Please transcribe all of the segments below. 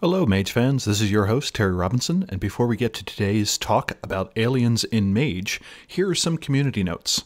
Hello, Mage fans. This is your host, Terry Robinson, and before we get to today's talk about aliens in Mage, here are some community notes.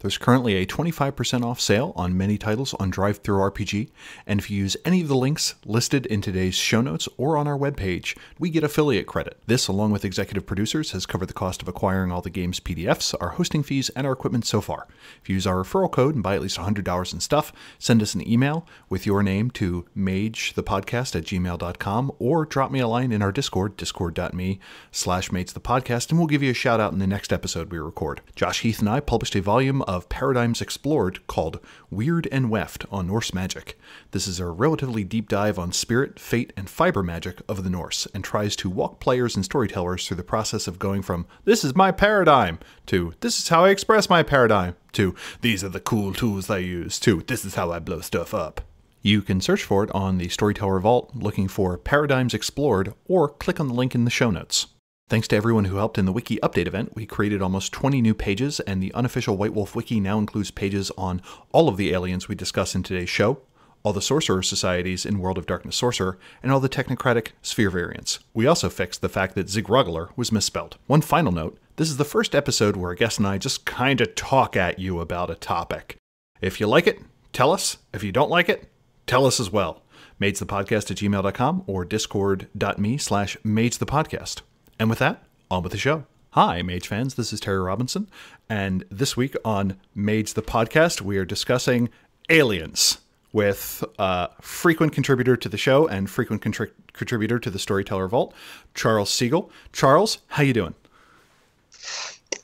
There's currently a 25% off sale on many titles on DriveThruRPG, and if you use any of the links listed in today's show notes or on our webpage, we get affiliate credit. This, along with executive producers, has covered the cost of acquiring all the game's PDFs, our hosting fees, and our equipment so far. If you use our referral code and buy at least $100 in stuff, send us an email with your name to magethepodcast at gmail.com or drop me a line in our Discord, discord.me slash matesthepodcast, and we'll give you a shout out in the next episode we record. Josh Heath and I published a volume of paradigms explored called Weird and Weft on Norse Magic. This is a relatively deep dive on spirit, fate, and fiber magic of the Norse, and tries to walk players and storytellers through the process of going from, this is my paradigm, to, this is how I express my paradigm, to, these are the cool tools I use, to, this is how I blow stuff up. You can search for it on the Storyteller Vault looking for Paradigms Explored or click on the link in the show notes. Thanks to everyone who helped in the wiki update event, we created almost 20 new pages, and the unofficial White Wolf wiki now includes pages on all of the aliens we discuss in today's show, all the sorcerer societies in World of Darkness Sorcerer, and all the technocratic sphere variants. We also fixed the fact that Zigrogler was misspelled. One final note, this is the first episode where a guest and I just kinda talk at you about a topic. If you like it, tell us. If you don't like it, tell us as well. Maidsthepodcast at gmail.com or discord.me slash podcast. And with that, on with the show. Hi, Mage fans. This is Terry Robinson. And this week on Mage the Podcast, we are discussing aliens with a uh, frequent contributor to the show and frequent contri contributor to the Storyteller Vault, Charles Siegel. Charles, how you doing?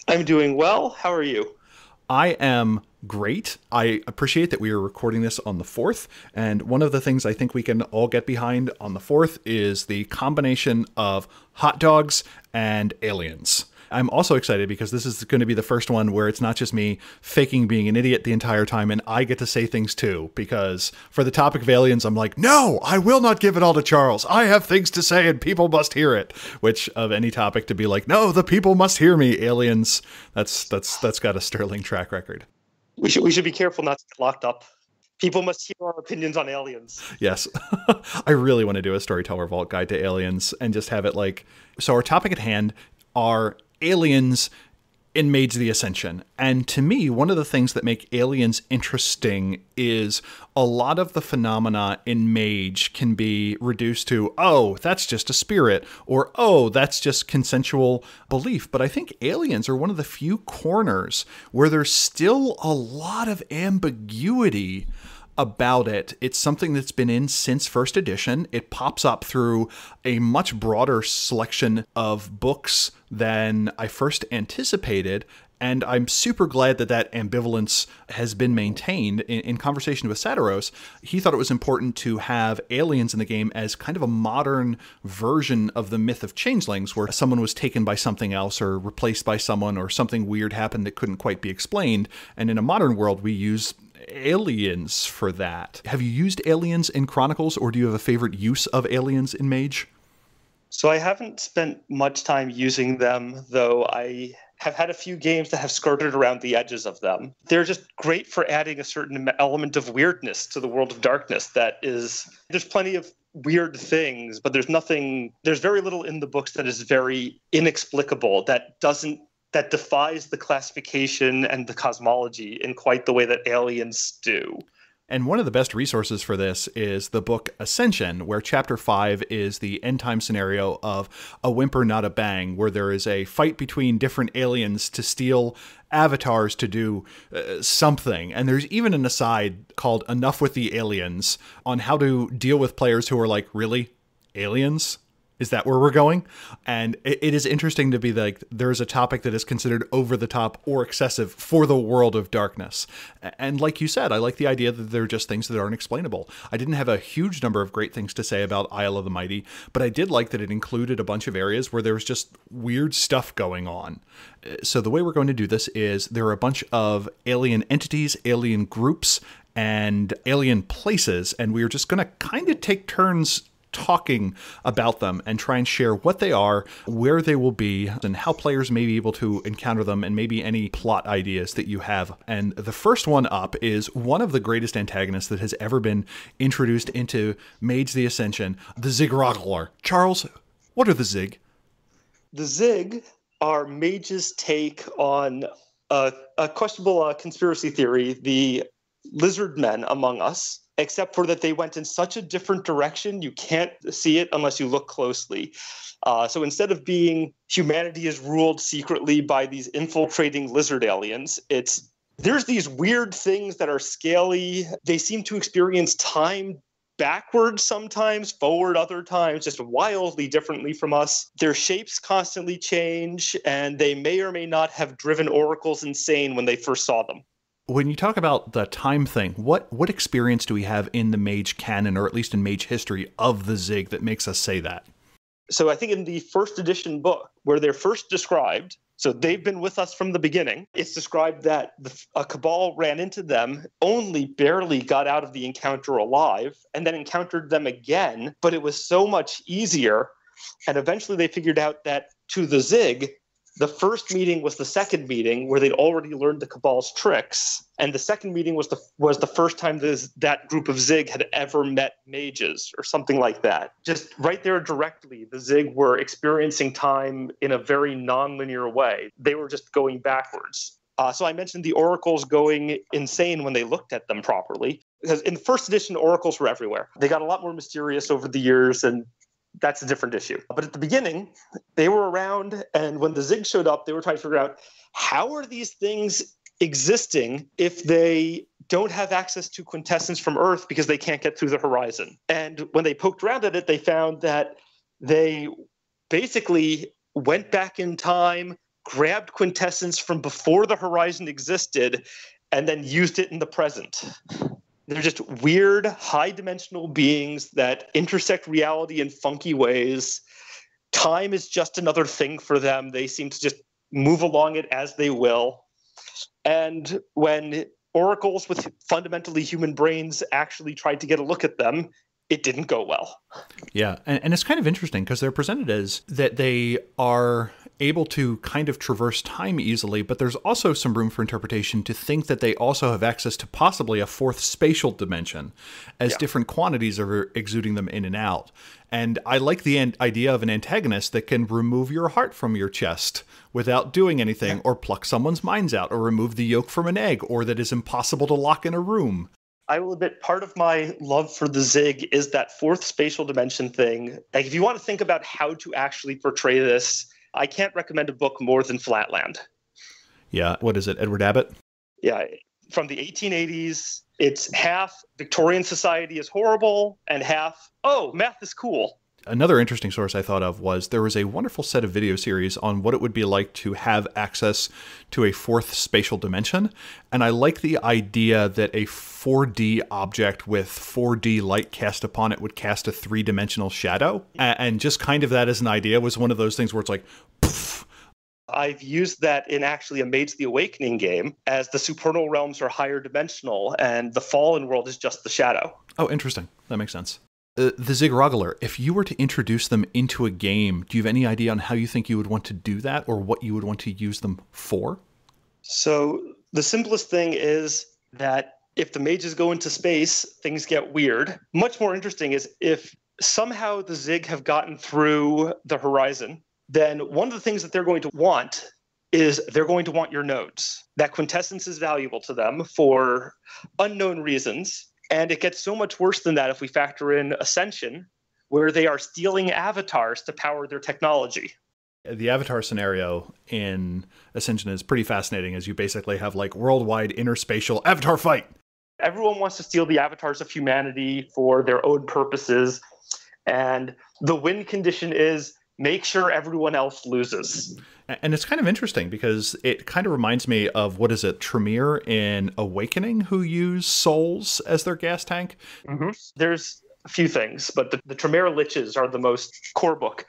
I'm doing well. How are you? I am great. I appreciate that we are recording this on the 4th. And one of the things I think we can all get behind on the 4th is the combination of hot dogs and aliens. I'm also excited because this is going to be the first one where it's not just me faking being an idiot the entire time and I get to say things too. Because for the topic of aliens, I'm like, no, I will not give it all to Charles. I have things to say and people must hear it. Which of any topic to be like, no, the people must hear me, aliens. That's that's that's got a sterling track record. We should we should be careful not to get locked up. People must hear our opinions on aliens. Yes. I really want to do a storyteller vault guide to aliens and just have it like so our topic at hand are aliens in Mage: the Ascension. And to me, one of the things that make aliens interesting is a lot of the phenomena in Mage can be reduced to, oh, that's just a spirit, or oh, that's just consensual belief. But I think aliens are one of the few corners where there's still a lot of ambiguity about it. It's something that's been in since first edition. It pops up through a much broader selection of books than I first anticipated. And I'm super glad that that ambivalence has been maintained. In, in conversation with Satiros, he thought it was important to have aliens in the game as kind of a modern version of the myth of changelings, where someone was taken by something else or replaced by someone, or something weird happened that couldn't quite be explained. And in a modern world, we use aliens for that. Have you used aliens in Chronicles, or do you have a favorite use of aliens in Mage? So I haven't spent much time using them, though I have had a few games that have skirted around the edges of them. They're just great for adding a certain element of weirdness to the world of darkness that is there's plenty of weird things, but there's nothing there's very little in the books that is very inexplicable that doesn't that defies the classification and the cosmology in quite the way that aliens do. And one of the best resources for this is the book Ascension, where chapter five is the end time scenario of a whimper, not a bang, where there is a fight between different aliens to steal avatars to do uh, something. And there's even an aside called Enough with the Aliens on how to deal with players who are like, really? Aliens? is that where we're going? And it, it is interesting to be like, there's a topic that is considered over the top or excessive for the world of darkness. And like you said, I like the idea that they're just things that aren't explainable. I didn't have a huge number of great things to say about Isle of the Mighty, but I did like that it included a bunch of areas where there was just weird stuff going on. Uh, so the way we're going to do this is there are a bunch of alien entities, alien groups, and alien places, and we are just going to kind of take turns talking about them and try and share what they are, where they will be, and how players may be able to encounter them, and maybe any plot ideas that you have. And the first one up is one of the greatest antagonists that has ever been introduced into Mage the Ascension, the Ziggrogler. Charles, what are the Zig? The Zig are Mage's take on a questionable uh, conspiracy theory, the lizard men among us except for that they went in such a different direction you can't see it unless you look closely uh, so instead of being humanity is ruled secretly by these infiltrating lizard aliens it's there's these weird things that are scaly they seem to experience time backwards sometimes forward other times just wildly differently from us their shapes constantly change and they may or may not have driven oracles insane when they first saw them when you talk about the time thing, what what experience do we have in the mage canon, or at least in mage history, of the Zig that makes us say that? So I think in the first edition book, where they're first described, so they've been with us from the beginning. It's described that the, a cabal ran into them, only barely got out of the encounter alive, and then encountered them again. But it was so much easier, and eventually they figured out that to the Zig, the first meeting was the second meeting where they'd already learned the Cabal's tricks, and the second meeting was the was the first time this, that group of Zig had ever met mages or something like that. Just right there directly, the Zig were experiencing time in a very nonlinear way. They were just going backwards. Uh, so I mentioned the oracles going insane when they looked at them properly. Because in the first edition, oracles were everywhere. They got a lot more mysterious over the years, and that's a different issue. But at the beginning, they were around, and when the Zig showed up, they were trying to figure out how are these things existing if they don't have access to quintessence from Earth because they can't get through the horizon. And when they poked around at it, they found that they basically went back in time, grabbed quintessence from before the horizon existed, and then used it in the present they're just weird, high dimensional beings that intersect reality in funky ways. Time is just another thing for them. They seem to just move along it as they will. And when oracles with fundamentally human brains actually tried to get a look at them, it didn't go well. Yeah, and, and it's kind of interesting because they're presented as that they are able to kind of traverse time easily, but there's also some room for interpretation to think that they also have access to possibly a fourth spatial dimension as yeah. different quantities are exuding them in and out. And I like the an- idea of an antagonist that can remove your heart from your chest without doing anything, yeah. or pluck someone's minds out, or remove the yolk from an egg, or that is impossible to lock in a room. I will admit part of my love for the Zig is that fourth spatial dimension thing. Like, if you want to think about how to actually portray this, I can't recommend a book more than Flatland. Yeah. What is it? Edward Abbott? Yeah. From the 1880s, it's half Victorian society is horrible and half, oh, math is cool another interesting source I thought of was there was a wonderful set of video series on what it would be like to have access to a fourth spatial dimension. And I like the idea that a 4D object with 4D light cast upon it would cast a three dimensional shadow. And just kind of that as an idea was one of those things where it's like, poof. I've used that in actually a Maids the Awakening game, as the supernal realms are higher dimensional and the fallen world is just the shadow. Oh, interesting. That makes sense. Uh, the Zigguratler, if you were to introduce them into a game, do you have any idea on how you think you would want to do that or what you would want to use them for? So, the simplest thing is that if the mages go into space, things get weird. Much more interesting is if somehow the Zig have gotten through the horizon, then one of the things that they're going to want is they're going to want your nodes. That quintessence is valuable to them for unknown reasons and it gets so much worse than that if we factor in Ascension, where they are stealing avatars to power their technology. The avatar scenario in Ascension is pretty fascinating, as you basically have like worldwide interspatial avatar fight. Everyone wants to steal the avatars of humanity for their own purposes. And the win condition is make sure everyone else loses. And it's kind of interesting because it kind of reminds me of what is it, Tremere in Awakening, who use souls as their gas tank. Mm-hmm. There's a few things, but the, the Tremere Liches are the most core book.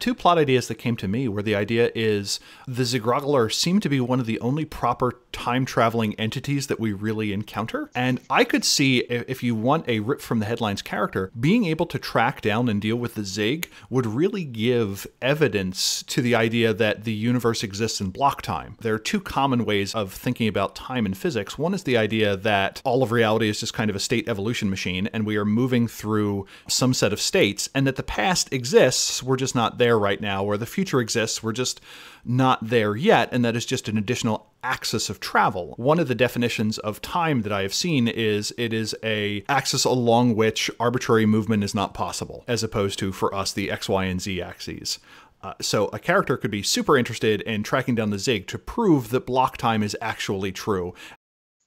Two plot ideas that came to me were the idea is the Zigroggler seem to be one of the only proper time traveling entities that we really encounter. And I could see if you want a rip from the headlines character, being able to track down and deal with the Zig would really give evidence to the idea that the universe exists in block time. There are two common ways of thinking about time in physics. One is the idea that all of reality is just kind of a state evolution machine and we are moving through some set of states and that the past exists, we're just not there there right now, where the future exists, we're just not there yet, and that is just an additional axis of travel. One of the definitions of time that I have seen is it is a axis along which arbitrary movement is not possible, as opposed to for us the x, y, and z axes. Uh, so a character could be super interested in tracking down the Zig to prove that block time is actually true.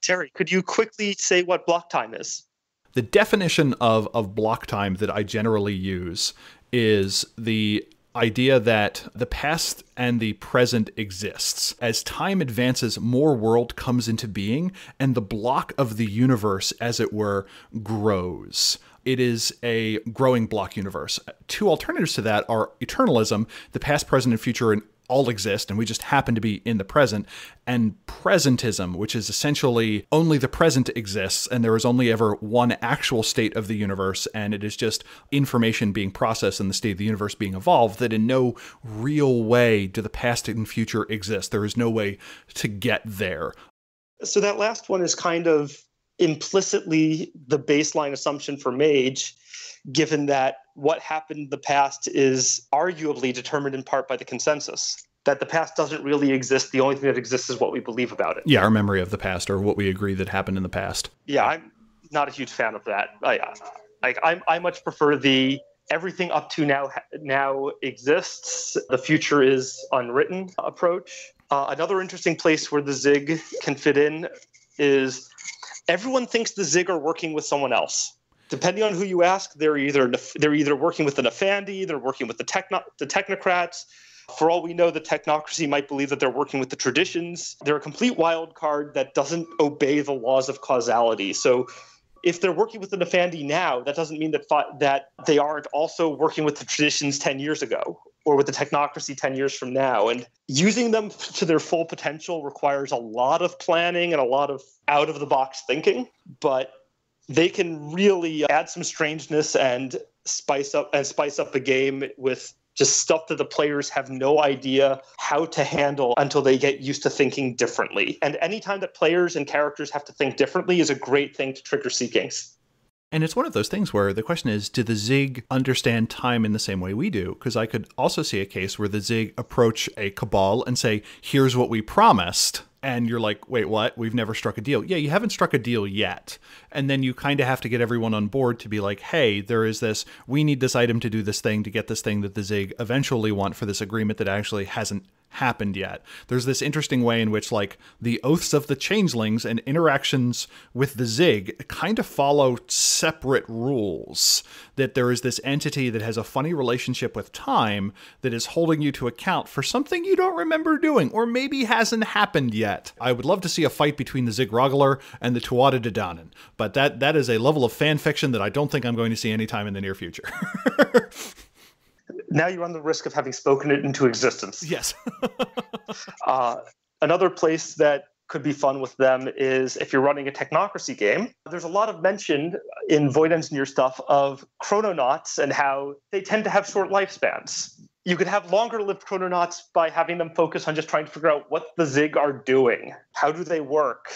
Terry, could you quickly say what block time is? The definition of, of block time that I generally use is the idea that the past and the present exists. As time advances, more world comes into being, and the block of the universe, as it were, grows. It is a growing block universe. Two alternatives to that are eternalism, the past, present, and future in all exist and we just happen to be in the present, and presentism, which is essentially only the present exists and there is only ever one actual state of the universe, and it is just information being processed and the state of the universe being evolved, that in no real way do the past and future exist. There is no way to get there. So that last one is kind of implicitly the baseline assumption for MAGE, given that what happened in the past is arguably determined in part by the consensus. That the past doesn't really exist. The only thing that exists is what we believe about it. Yeah, our memory of the past or what we agree that happened in the past. Yeah, I'm not a huge fan of that. I, I, I, I much prefer the everything up to now now exists. The future is unwritten approach. Uh, another interesting place where the zig can fit in is everyone thinks the Zig are working with someone else. Depending on who you ask, they're either they're either working with the Nefandi, they're working with the techno, the technocrats. For all we know, the technocracy might believe that they're working with the traditions. They're a complete wild card that doesn't obey the laws of causality. So if they're working with the Nefandi now, that doesn't mean that that they aren't also working with the traditions 10 years ago or with the technocracy 10 years from now. And using them to their full potential requires a lot of planning and a lot of out of the box thinking, but they can really add some strangeness and spice up and spice up the game with just stuff that the players have no idea how to handle until they get used to thinking differently. And anytime that players and characters have to think differently is a great thing to trigger seekings. And it's one of those things where the question is did the Zig understand time in the same way we do? Because I could also see a case where the Zig approach a cabal and say, here's what we promised and you're like, wait, what? We've never struck a deal. Yeah, you haven't struck a deal yet. And then you kind of have to get everyone on board to be like, hey, there is this, we need this item to do this thing to get this thing that the Zig eventually want for this agreement that actually hasn't happened yet. There's this interesting way in which, like, the oaths of the changelings and interactions with the Zig kind of follow separate rules. That there is this entity that has a funny relationship with time that is holding you to account for something you don't remember doing, or maybe hasn't happened yet. I would love to see a fight between the Zig Roggler and the Tuatha De Danann, but that that is a level of fan fiction that I don't think I'm going to see anytime in the near future. now you run the risk of having spoken it into existence. Yes. uh, another place that could be fun with them is if you're running a technocracy game. There's a lot of mention in Void Engineer stuff of chrononauts and how they tend to have short lifespans you could have longer lived chrononauts by having them focus on just trying to figure out what the Zig are doing. How do they work?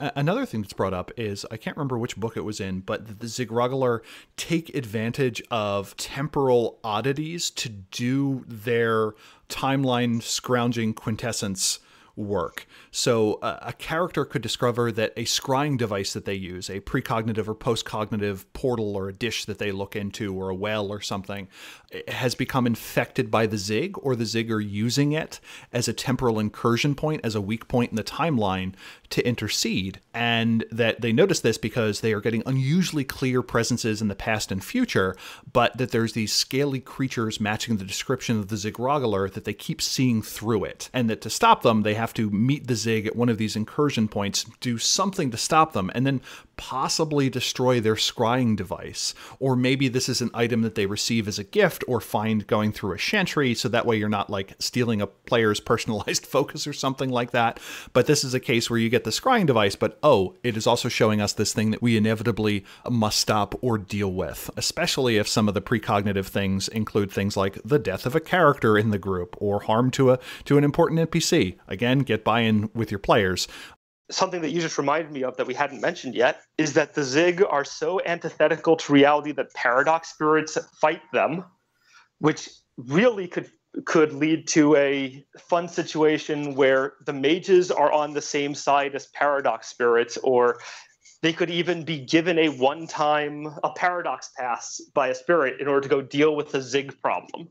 Another thing that's brought up is I can't remember which book it was in, but the Zigroggler take advantage of temporal oddities to do their timeline scrounging quintessence work. So uh, a character could discover that a scrying device that they use, a precognitive or postcognitive portal or a dish that they look into or a well or something, has become infected by the Zig, or the Zig are using it as a temporal incursion point, as a weak point in the timeline to intercede. And that they notice this because they are getting unusually clear presences in the past and future, but that there's these scaly creatures matching the description of the Zig that they keep seeing through it. And that to stop them, they have to meet the Zig at one of these incursion points, do something to stop them, and then possibly destroy their scrying device. Or maybe this is an item that they receive as a gift or find going through a chantry. So that way you're not like stealing a player's personalized focus or something like that. But this is a case where you get the scrying device, but oh, it is also showing us this thing that we inevitably must stop or deal with, especially if some of the precognitive things include things like the death of a character in the group or harm to a to an important NPC. Again, get buy-in with your players something that you just reminded me of that we hadn't mentioned yet is that the Zig are so antithetical to reality that paradox spirits fight them which really could could lead to a fun situation where the mages are on the same side as paradox spirits or they could even be given a one time a paradox pass by a spirit in order to go deal with the zig problem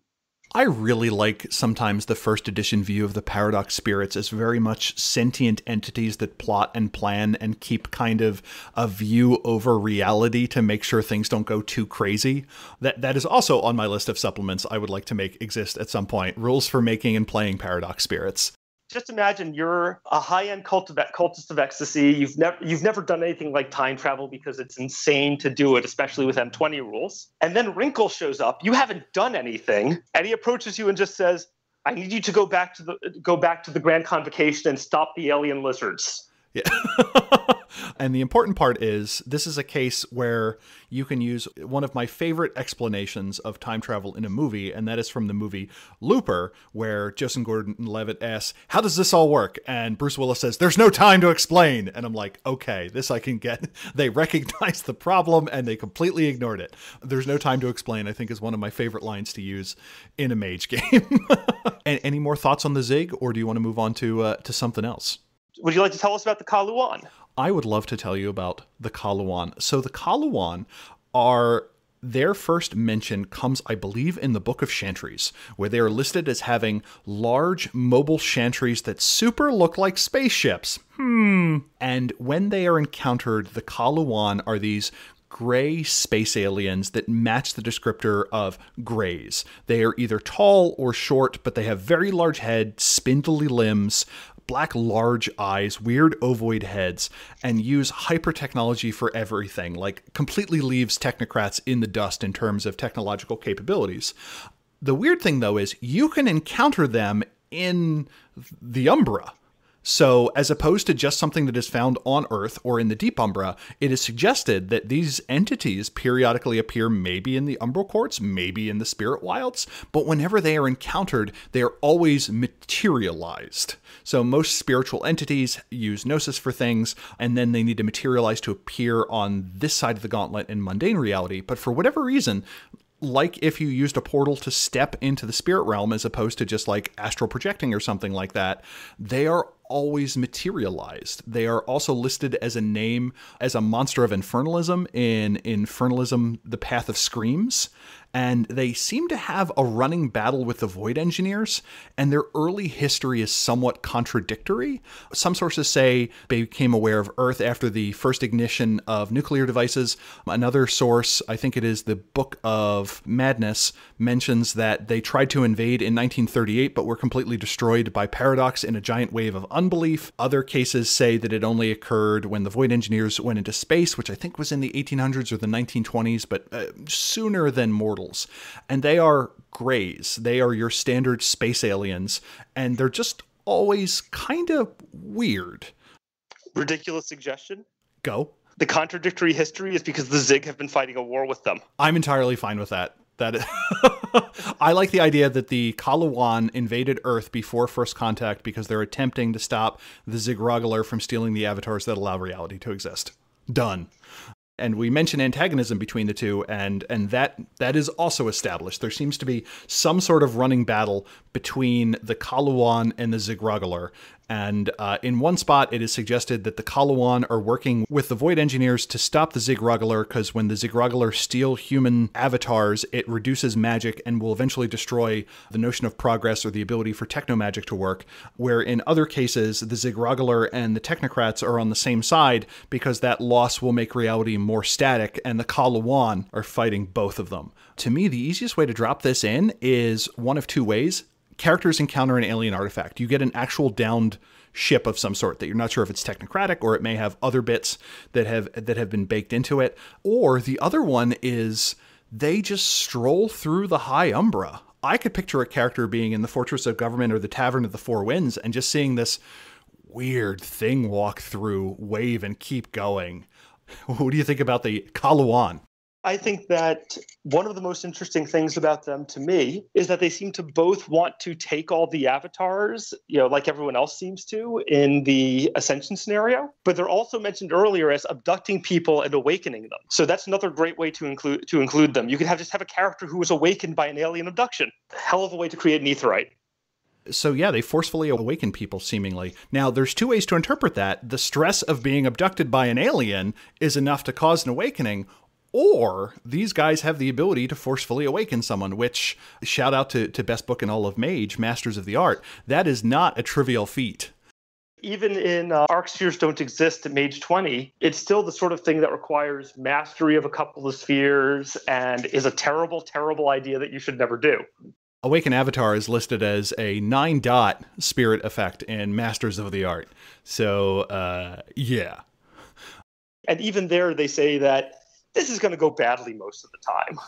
I really like sometimes the first edition view of the Paradox spirits as very much sentient entities that plot and plan and keep kind of a view over reality to make sure things don't go too crazy. That that is also on my list of supplements I would like to make exist at some point. Rules for making and playing Paradox spirits just imagine you're a high-end cult of, cultist of ecstasy. You've never you've never done anything like time travel because it's insane to do it, especially with M20 rules. And then Wrinkle shows up. You haven't done anything, and he approaches you and just says, "I need you to go back to the go back to the Grand Convocation and stop the alien lizards." Yeah. and the important part is this is a case where you can use one of my favorite explanations of time travel in a movie, and that is from the movie Looper, where Joseph Gordon Levitt asks, How does this all work? And Bruce Willis says, There's no time to explain. And I'm like, Okay, this I can get. They recognized the problem and they completely ignored it. There's no time to explain, I think, is one of my favorite lines to use in a mage game. and any more thoughts on the Zig, or do you want to move on to, uh, to something else? would you like to tell us about the Kaluan? I would love to tell you about the Kaluan. So the Kaluan are their first mention comes, I believe, in the Book of Chantries, where they are listed as having large mobile chantries that super look like spaceships. Hmm. And when they are encountered, the Kaluan are these gray space aliens that match the descriptor of grays. They are either tall or short, but they have very large head, spindly limbs, black large eyes, weird ovoid heads, and use hyper technology for everything, like completely leaves technocrats in the dust in terms of technological capabilities. The weird thing, though, is you can encounter them in the Umbra so, as opposed to just something that is found on Earth or in the Deep Umbra, it is suggested that these entities periodically appear maybe in the Umbral Courts, maybe in the Spirit Wilds, but whenever they are encountered, they are always materialized. So, most spiritual entities use gnosis for things, and then they need to materialize to appear on this side of the gauntlet in mundane reality. But for whatever reason, like if you used a portal to step into the spirit realm as opposed to just like astral projecting or something like that, they are always materialized. They are also listed as a name as a monster of infernalism in Infernalism: The Path of Screams and they seem to have a running battle with the Void Engineers, and their early history is somewhat contradictory. Some sources say they became aware of Earth after the first ignition of nuclear devices. Another source, I think it is the Book of Madness, mentions that they tried to invade in 1938 but were completely destroyed by Paradox in a giant wave of unbelief. Other cases say that it only occurred when the Void Engineers went into space, which I think was in the 1800s or the 1920s, but uh, sooner than mortal and they are grays. They are your standard space aliens, and they're just always kind of weird. Ridiculous suggestion? Go. The contradictory history is because the Zig have been fighting a war with them. I'm entirely fine with that. That is, I like the idea that the Kalawan invaded Earth before First Contact because they're attempting to stop the Zigrogular from stealing the avatars that allow reality to exist. Done and we mention antagonism between the two and and that that is also established there seems to be some sort of running battle between the Kaluan and the Zigragalar and uh, in one spot, it is suggested that the Kalawan are working with the Void Engineers to stop the Zigroggler, because when the Zigroggler steal human avatars, it reduces magic and will eventually destroy the notion of progress or the ability for techno magic to work. Where in other cases, the Zigroggler and the Technocrats are on the same side, because that loss will make reality more static, and the Kalawan are fighting both of them. To me, the easiest way to drop this in is one of two ways characters encounter an alien artifact. You get an actual downed ship of some sort that you're not sure if it's technocratic or it may have other bits that have that have been baked into it. Or the other one is they just stroll through the high umbra. I could picture a character being in the Fortress of Government or the Tavern of the Four Winds and just seeing this weird thing walk through, wave, and keep going. What do you think about the Kaluan? I think that one of the most interesting things about them to me is that they seem to both want to take all the avatars, you know, like everyone else seems to in the ascension scenario, but they're also mentioned earlier as abducting people and awakening them. So that's another great way to include to include them. You could have just have a character who was awakened by an alien abduction. Hell of a way to create an etherite so yeah, they forcefully awaken people seemingly. Now, there's two ways to interpret that. The stress of being abducted by an alien is enough to cause an awakening, or these guys have the ability to forcefully awaken someone, which shout out to, to best book in all of Mage, Masters of the Art. That is not a trivial feat. Even in uh, Arc Spheres Don't Exist at Mage 20, it's still the sort of thing that requires mastery of a couple of spheres and is a terrible, terrible idea that you should never do. Awaken Avatar is listed as a nine dot spirit effect in Masters of the Art. So, uh, yeah. And even there, they say that this is going to go badly most of the time.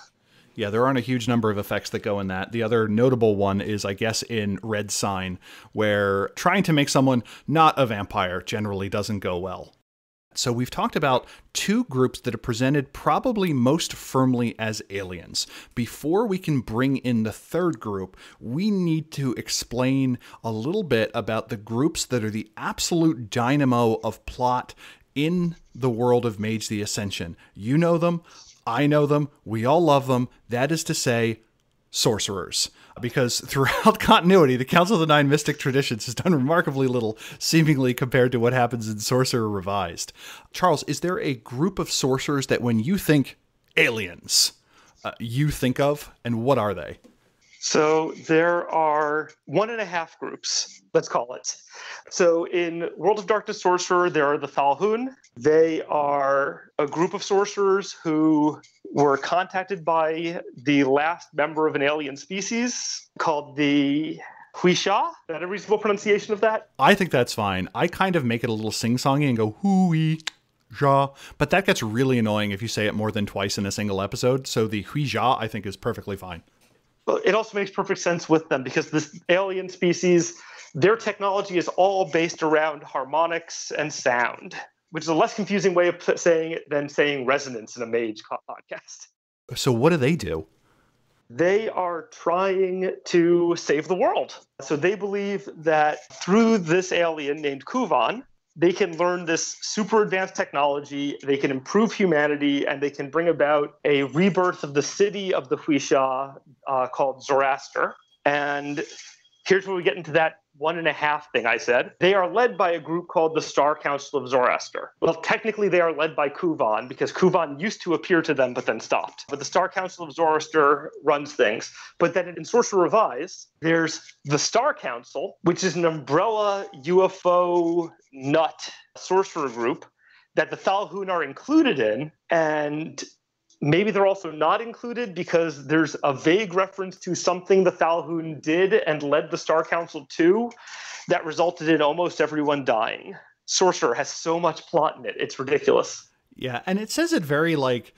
Yeah, there aren't a huge number of effects that go in that. The other notable one is, I guess, in Red Sign, where trying to make someone not a vampire generally doesn't go well. So, we've talked about two groups that are presented probably most firmly as aliens. Before we can bring in the third group, we need to explain a little bit about the groups that are the absolute dynamo of plot in the world of Mage the Ascension. You know them, I know them, we all love them. That is to say, sorcerers. Because throughout continuity, the Council of the Nine Mystic Traditions has done remarkably little, seemingly compared to what happens in Sorcerer Revised. Charles, is there a group of sorcerers that when you think aliens, uh, you think of, and what are they? So there are one and a half groups, let's call it. So in World of Darkness Sorcerer, there are the Falhun. They are a group of sorcerers who were contacted by the last member of an alien species called the Huisha? Is that a reasonable pronunciation of that? I think that's fine. I kind of make it a little sing-songy and go hui ja, but that gets really annoying if you say it more than twice in a single episode. So the hui I think is perfectly fine it also makes perfect sense with them because this alien species, their technology is all based around harmonics and sound, which is a less confusing way of saying it than saying resonance in a mage podcast. So, what do they do? They are trying to save the world. So, they believe that through this alien named Kuvan, they can learn this super advanced technology, they can improve humanity, and they can bring about a rebirth of the city of the Huisha uh, called Zoroaster. And here's where we get into that one and a half thing I said. They are led by a group called the Star Council of Zoroaster. Well, technically, they are led by Kuvan because Kuvan used to appear to them but then stopped. But the Star Council of Zoroaster runs things. But then in Sorcerer Revised, there's the Star Council, which is an umbrella UFO nut sorcerer group that the Thalhun are included in, and Maybe they're also not included because there's a vague reference to something the Falhun did and led the Star Council to that resulted in almost everyone dying. Sorcerer has so much plot in it. It's ridiculous. Yeah, and it says it very like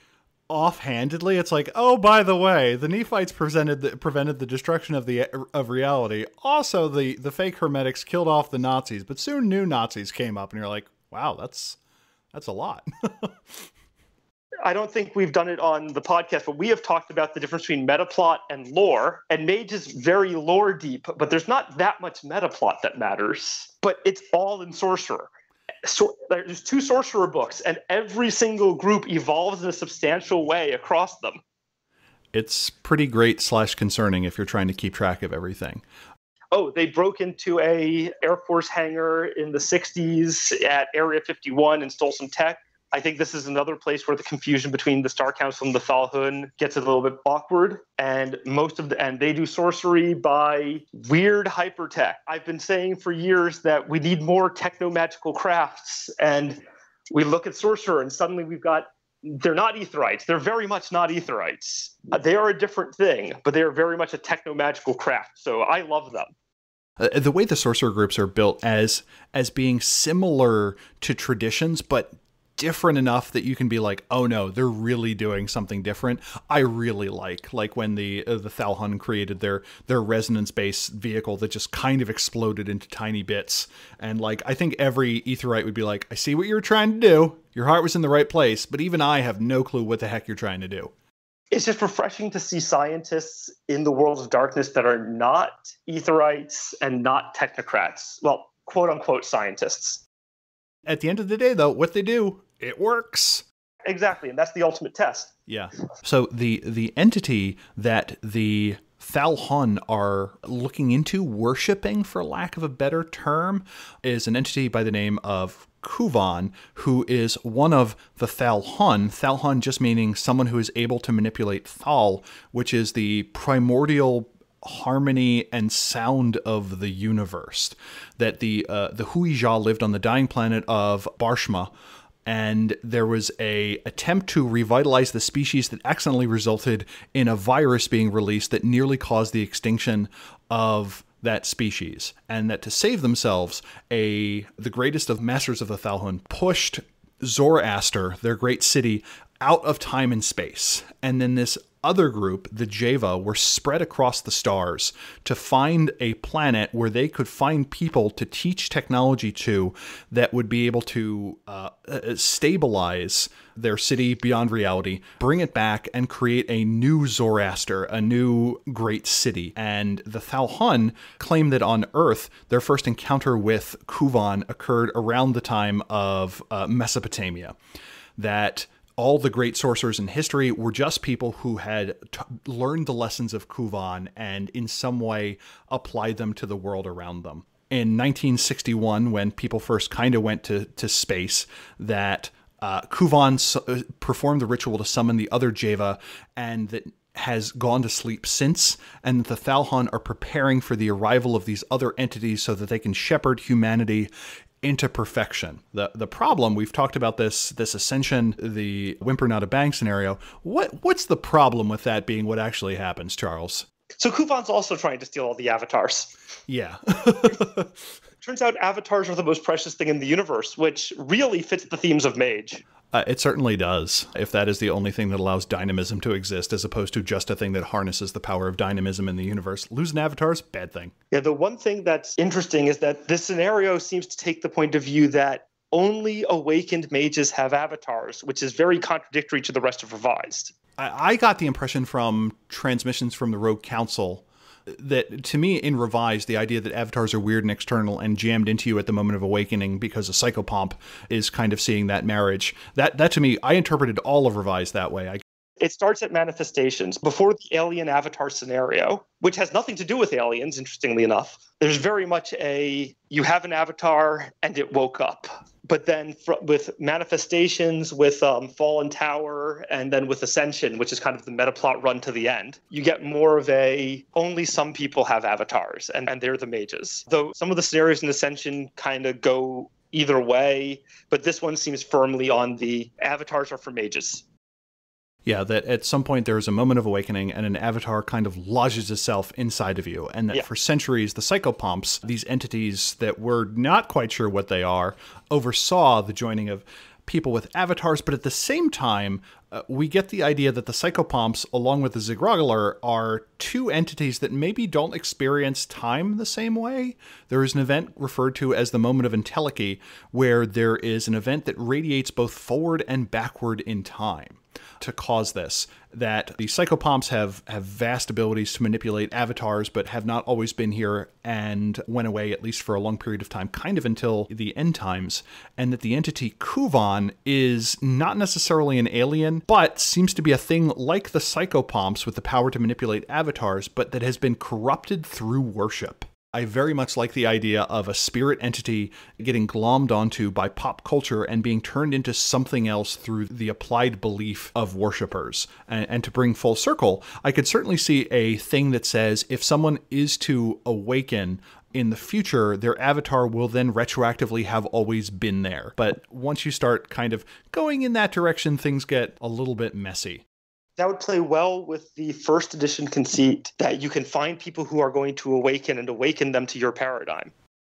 offhandedly. It's like, "Oh, by the way, the Nephites presented the, prevented the destruction of the of reality. Also, the the fake hermetics killed off the Nazis, but soon new Nazis came up and you're like, "Wow, that's that's a lot." I don't think we've done it on the podcast, but we have talked about the difference between meta plot and lore. And Mage is very lore deep, but there's not that much meta plot that matters. But it's all in Sorcerer. So there's two Sorcerer books, and every single group evolves in a substantial way across them. It's pretty great slash concerning if you're trying to keep track of everything oh they broke into a air force hangar in the 60s at area 51 and stole some tech I think this is another place where the confusion between the Star Council and the Thalhun gets a little bit awkward. And most of the and they do sorcery by weird hypertech. I've been saying for years that we need more techno magical crafts, and we look at sorcerer, and suddenly we've got they're not etherites. They're very much not etherites. Uh, they are a different thing, but they are very much a techno magical craft. So I love them. Uh, the way the sorcerer groups are built as as being similar to traditions but different enough that you can be like, oh no, they're really doing something different. I really like like when the uh, the Thalhun created their their resonance based vehicle that just kind of exploded into tiny bits. And like I think every etherite would be like, I see what you're trying to do. Your heart was in the right place, but even I have no clue what the heck you're trying to do. It's just refreshing to see scientists in the world of darkness that are not etherites and not technocrats. Well, quote unquote scientists. At the end of the day, though, what they do it works. Exactly, and that's the ultimate test. Yeah. So the the entity that the Falhon are looking into, worshiping, for lack of a better term, is an entity by the name of Kuvan, who is one of the Thalhan. Thalhan just meaning someone who is able to manipulate Thal, which is the primordial harmony and sound of the universe. That the uh, the Huija lived on the dying planet of Barshma, and there was a attempt to revitalize the species that accidentally resulted in a virus being released that nearly caused the extinction of that species and that to save themselves a the greatest of masters of the Thalhun pushed Zoroaster, their great city, out of time and space. And then this other group, the Java, were spread across the stars to find a planet where they could find people to teach technology to that would be able to uh, uh stabilize their city beyond reality, bring it back, and create a new Zoroaster, a new great city. And the Thal Hun claim that on Earth, their first encounter with Kuvan occurred around the time of uh, Mesopotamia. That all the great sorcerers in history were just people who had learned the lessons of Kuvan and in some way applied them to the world around them. In 1961, when people first kind of went to, to space, that uh, Kuvan su- uh, performed the ritual to summon the other Java, and that has gone to sleep since, and the Thalhan are preparing for the arrival of these other entities so that they can shepherd humanity into perfection. The the problem we've talked about this this ascension, the whimper not a bang scenario. What what's the problem with that being what actually happens, Charles? So Kuvan's also trying to steal all the avatars. Yeah. turns out avatars are the most precious thing in the universe, which really fits the themes of Mage. Uh, it certainly does, if that is the only thing that allows dynamism to exist as opposed to just a thing that harnesses the power of dynamism in the universe. Losing avatars, bad thing. Yeah, the one thing that's interesting is that this scenario seems to take the point of view that only awakened mages have avatars, which is very contradictory to the rest of Revised. I, I got the impression from transmissions from the Rogue Council that to me in revised the idea that avatars are weird and external and jammed into you at the moment of awakening because a psychopomp is kind of seeing that marriage that that to me i interpreted all of revised that way i it starts at manifestations before the alien avatar scenario, which has nothing to do with aliens, interestingly enough. There's very much a you have an avatar and it woke up. But then fr- with manifestations, with um, Fallen Tower, and then with Ascension, which is kind of the meta plot run to the end, you get more of a only some people have avatars and, and they're the mages. Though some of the scenarios in Ascension kind of go either way, but this one seems firmly on the avatars are for mages yeah, that at some point there is a moment of awakening and an avatar kind of lodges itself inside of you. And that yeah. for centuries, the psychopomps, these entities that were not quite sure what they are, oversaw the joining of people with avatars, but at the same time uh, we get the idea that the psychopomps, along with the Zigrogalar, are two entities that maybe don't experience time the same way. There is an event referred to as the moment of entelechy, where there is an event that radiates both forward and backward in time to cause this that the psychopomps have have vast abilities to manipulate avatars but have not always been here and went away at least for a long period of time kind of until the end times and that the entity Kuvan is not necessarily an alien but seems to be a thing like the psychopomps with the power to manipulate avatars but that has been corrupted through worship I very much like the idea of a spirit entity getting glommed onto by pop culture and being turned into something else through the applied belief of worshippers. And, and, to bring full circle, I could certainly see a thing that says if someone is to awaken in the future, their avatar will then retroactively have always been there. But once you start kind of going in that direction, things get a little bit messy that would play well with the first edition conceit that you can find people who are going to awaken and awaken them to your paradigm.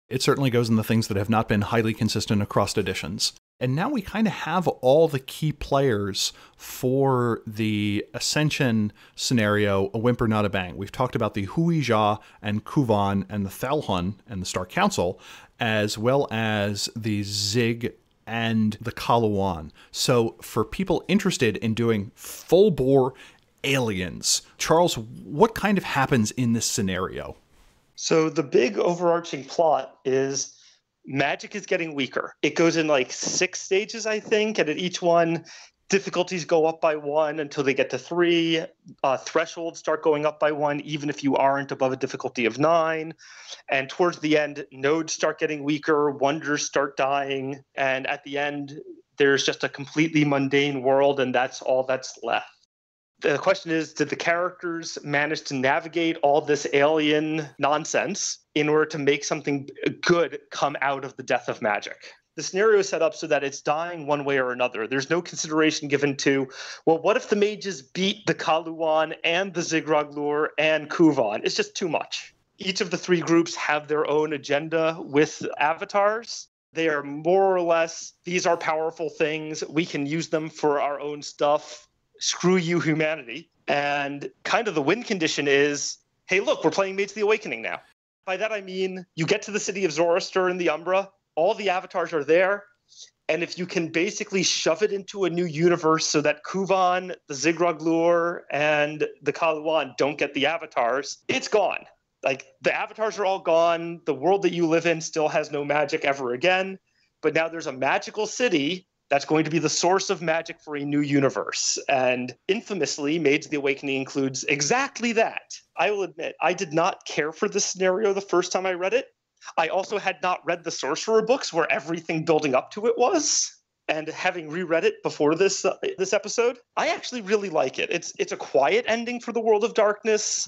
It certainly goes in the things that have not been highly consistent across editions. And now we kind of have all the key players for the Ascension scenario, A Whimper Not a Bang. We've talked about the Huija and Kuvan and the Thalhun and the Star Council, as well as the Zig and the Kalawan. So, for people interested in doing full bore aliens, Charles, what kind of happens in this scenario? So, the big overarching plot is magic is getting weaker. It goes in like six stages, I think, and at each one, difficulties go up by one until they get to three. Uh, thresholds start going up by one, even if you aren't above a difficulty of nine. And towards the end, nodes start getting weaker, wonders start dying. And at the end, there's just a completely mundane world, and that's all that's left. The question is Did the characters manage to navigate all this alien nonsense in order to make something good come out of the death of magic? the scenario is set up so that it's dying one way or another. There's no consideration given to, well, what if the mages beat the Kaluan and the Zigraglur and Kuvan? It's just too much. Each of the three groups have their own agenda with avatars. They are more or less, these are powerful things. We can use them for our own stuff. Screw you, humanity. And kind of the win condition is hey, look, we're playing Mage of the Awakening now. By that I mean, you get to the city of Zoroaster in the Umbra, all the avatars are there. And if you can basically shove it into a new universe so that Kuvan, the Zigrog and the Kaluan don't get the avatars, it's gone. Like the avatars are all gone. The world that you live in still has no magic ever again. But now there's a magical city that's going to be the source of magic for a new universe. And infamously, Maids of the Awakening includes exactly that. I will admit, I did not care for this scenario the first time I read it. I also had not read the Sorcerer books where everything building up to it was. And having reread it before this uh, this episode, I actually really like it. It's it's a quiet ending for the world of darkness,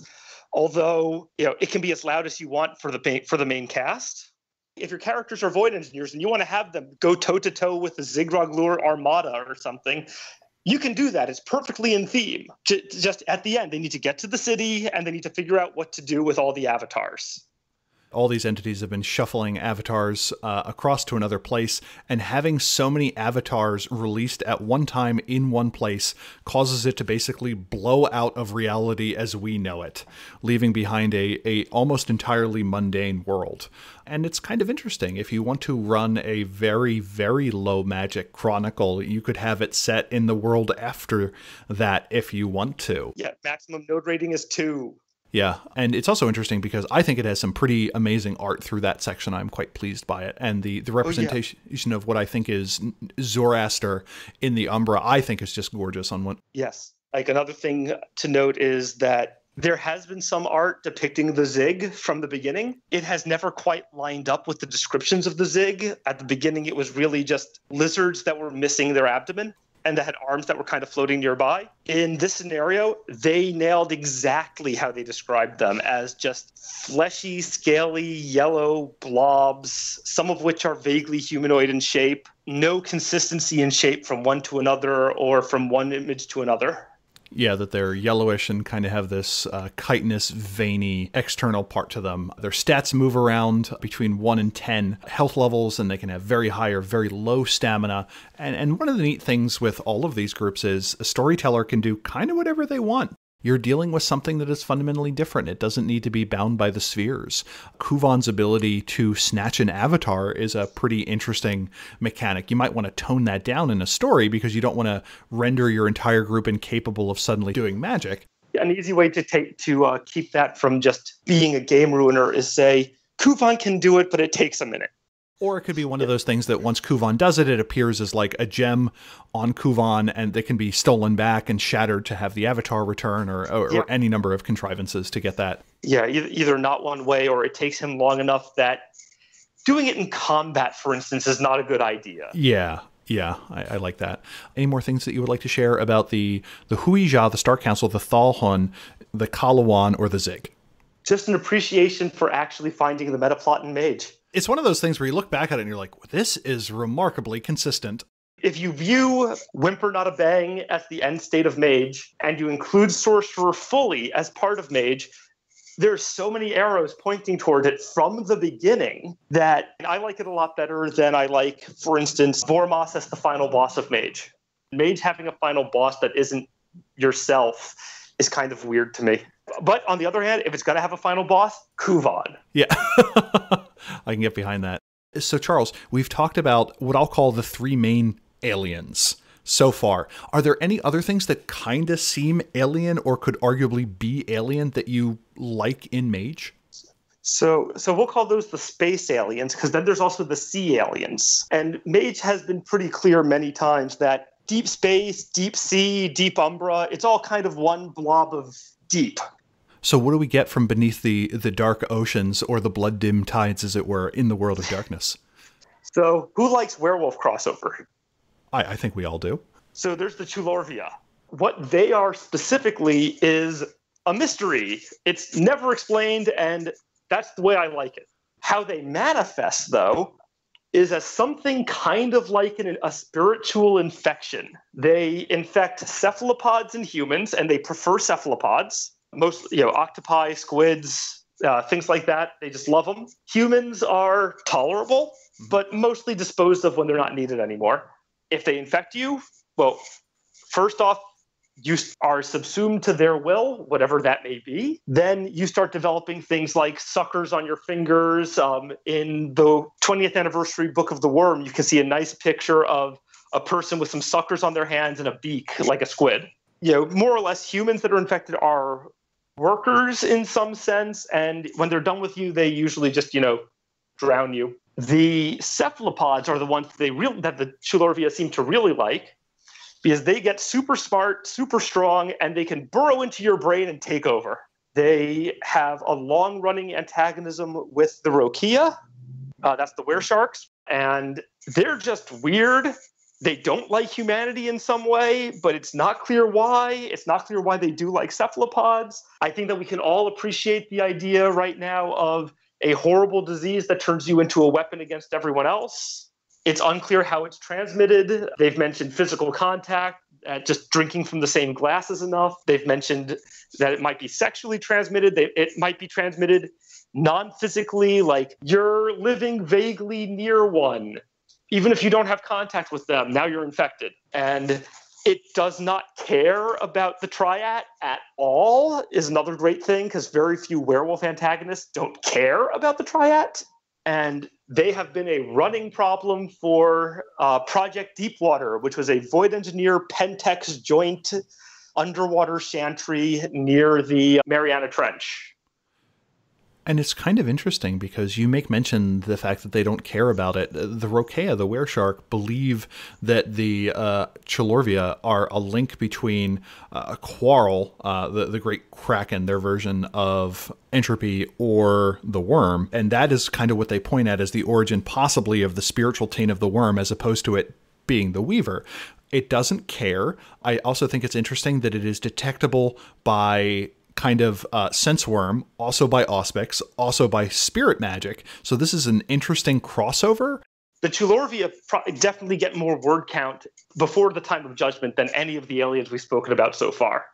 although you know it can be as loud as you want for the main, for the main cast. If your characters are void engineers and you want to have them go toe to toe with the Zigrog Lure Armada or something, you can do that. It's perfectly in theme. just at the end, they need to get to the city and they need to figure out what to do with all the avatars all these entities have been shuffling avatars uh, across to another place, and having so many avatars released at one time in one place causes it to basically blow out of reality as we know it, leaving behind a, a almost entirely mundane world. And it's kind of interesting. If you want to run a very, very low magic chronicle, you could have it set in the world after that if you want to. Yeah, maximum node rating is two. Yeah. And it's also interesting because I think it has some pretty amazing art through that section. I'm quite pleased by it. And the, the representation oh, yeah. of what I think is Zoroaster in the Umbra, I think is just gorgeous on one. Yes. Like another thing to note is that there has been some art depicting the Zig from the beginning. It has never quite lined up with the descriptions of the Zig. At the beginning, it was really just lizards that were missing their abdomen and that had arms that were kind of floating nearby. In this scenario, they nailed exactly how they described them as just fleshy, scaly, yellow blobs, some of which are vaguely humanoid in shape, no consistency in shape from one to another or from one image to another yeah, that they're yellowish and kind of have this uh, chitinous, veiny external part to them. Their stats move around between 1 and 10 health levels, and they can have very high or very low stamina. And, and one of the neat things with all of these groups is a storyteller can do kind of whatever they want you're dealing with something that is fundamentally different. It doesn't need to be bound by the spheres. Kuvan's ability to snatch an avatar is a pretty interesting mechanic. You might want to tone that down in a story because you don't want to render your entire group incapable of suddenly doing magic. An easy way to take to uh, keep that from just being a game ruiner is say Kuvan can do it, but it takes a minute. Or it could be one of those things that once Kuvan does it, it appears as like a gem on Kuvan and they can be stolen back and shattered to have the avatar return or, or, yeah. or any number of contrivances to get that. Yeah, either not one way or it takes him long enough that doing it in combat, for instance, is not a good idea. Yeah, yeah, I, I, like that. Any more things that you would like to share about the the Huija, the Star Council, the Thalhun, the Kalawan, or the Zig? Just an appreciation for actually finding the metaplot in Mage it's one of those things where you look back at it and you're like, this is remarkably consistent. If you view Whimper Not a Bang as the end state of Mage and you include Sorcerer fully as part of Mage, there's so many arrows pointing toward it from the beginning that I like it a lot better than I like, for instance, Vormos as the final boss of Mage. Mage having a final boss that isn't yourself is kind of weird to me. But on the other hand, if it's going to have a final boss, Kuvon. Yeah. I can get behind that. So, Charles, we've talked about what I'll call the three main aliens so far. Are there any other things that kind of seem alien or could arguably be alien that you like in Mage? So, so we'll call those the space aliens because then there's also the sea aliens. And Mage has been pretty clear many times that deep space, deep sea, deep umbra, it's all kind of one blob of deep. So what do we get from beneath the the dark oceans or the blood dim tides, as it were, in the world of darkness? So who likes werewolf crossover? I, I think we all do. So there's the Chulorvia. What they are specifically is a mystery. It's never explained, and that's the way I like it. How they manifest, though, is as something kind of like an, a spiritual infection. They infect cephalopods in humans, and they prefer cephalopods most you know octopi, squids, uh, things like that. They just love them. Humans are tolerable, mm-hmm. but mostly disposed of when they're not needed anymore. If they infect you, well, first off, you are subsumed to their will, whatever that may be. Then you start developing things like suckers on your fingers. Um, in the 20th anniversary book of the worm, you can see a nice picture of a person with some suckers on their hands and a beak, like a squid. You know, more or less, humans that are infected are workers in some sense, and when they're done with you, they usually just, you know, drown you. The cephalopods are the ones they real that the Chulorvia seem to really like because they get super smart, super strong, and they can burrow into your brain and take over. They have a long running antagonism with the Rokia. Uh, that's the were sharks. And they're just weird they don't like humanity in some way, but it's not clear why. It's not clear why they do like cephalopods. I think that we can all appreciate the idea right now of a horrible disease that turns you into a weapon against everyone else. It's unclear how it's transmitted. They've mentioned physical contact, uh, just drinking from the same glass is enough. They've mentioned that it might be sexually transmitted. They, it might be transmitted non physically, like you're living vaguely near one even if you don't have contact with them, now you're infected. And it does not care about the triad at all is another great thing because very few werewolf antagonists don't care about the triad and they have been a running problem for uh, project deepwater which was a void engineer pentex joint underwater chantry near the mariana trench and it's kind of interesting because you make mention the fact that they don't care about it. The Rokea, the wereshark, believe that the uh, Chilorvia are a link between uh, Quarrel, uh, the, the great kraken, their version of entropy, or the worm. And that is kind of what they point at as the origin, possibly, of the spiritual taint of the worm, as opposed to it being the weaver it doesn't care. I also think it's interesting that it is detectable by kind of uh, sense worm, also by Auspex, also by spirit magic. So this is an interesting crossover. The Tulorvia definitely get more word count before the time of judgment than any of the aliens we've spoken about so far.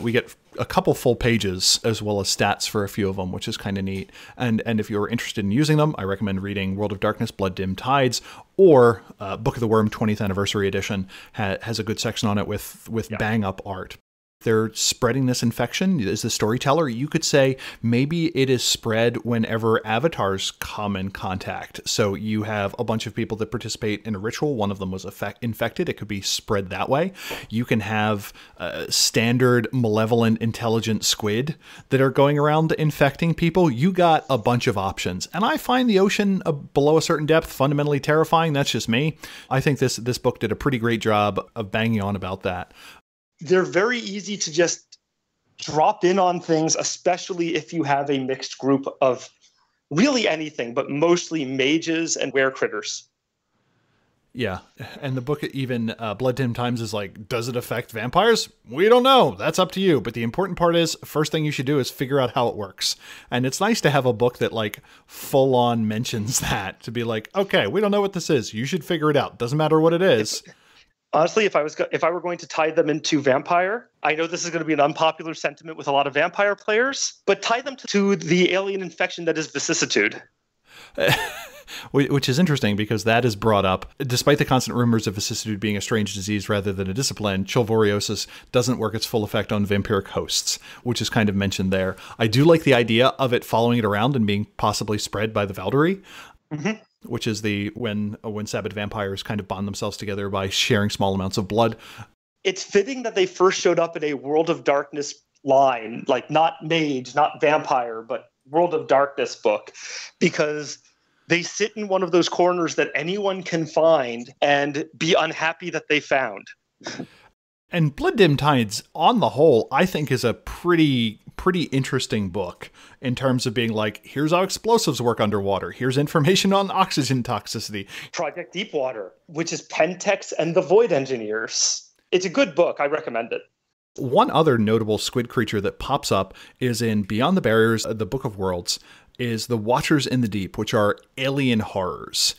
We get a couple full pages as well as stats for a few of them, which is kind of neat. And and if you're interested in using them, I recommend reading World of Darkness, Blood Dim Tides, or uh, Book of the Worm 20th Anniversary Edition ha has a good section on it with with yeah. bang up art they're spreading this infection as the storyteller. You could say maybe it is spread whenever avatars come in contact. So you have a bunch of people that participate in a ritual. One of them was infected. It could be spread that way. You can have uh, standard malevolent intelligent squid that are going around infecting people. You got a bunch of options. And I find the ocean uh, below a certain depth fundamentally terrifying. That's just me. I think this this book did a pretty great job of banging on about that they're very easy to just drop in on things, especially if you have a mixed group of really anything, but mostly mages and were critters. Yeah, and the book even uh, Blood Tim Times is like, does it affect vampires? We don't know. That's up to you. But the important part is, first thing you should do is figure out how it works. And it's nice to have a book that like full on mentions that to be like, okay, we don't know what this is. You should figure it out. Doesn't matter what it is. Honestly, if I was go- if I were going to tie them into vampire, I know this is going to be an unpopular sentiment with a lot of vampire players, but tie them to the alien infection that is vicissitude. Which is interesting because that is brought up. Despite the constant rumors of vicissitude being a strange disease rather than a discipline, Chilvoriosis doesn't work its full effect on vampiric hosts, which is kind of mentioned there. I do like the idea of it following it around and being possibly spread by the Valdery. Mm -hmm which is the when uh, when Sabbat vampires kind of bond themselves together by sharing small amounts of blood. It's fitting that they first showed up in a World of Darkness line, like not mage, not vampire, but World of Darkness book, because they sit in one of those corners that anyone can find and be unhappy that they found. And Blood Dim Tides, on the whole, I think is a pretty pretty interesting book in terms of being like, here's how explosives work underwater. Here's information on oxygen toxicity. Project Deepwater, which is Pentex and the Void Engineers. It's a good book. I recommend it. One other notable squid creature that pops up is in Beyond the Barriers, the Book of Worlds, is the Watchers in the Deep, which are alien horrors.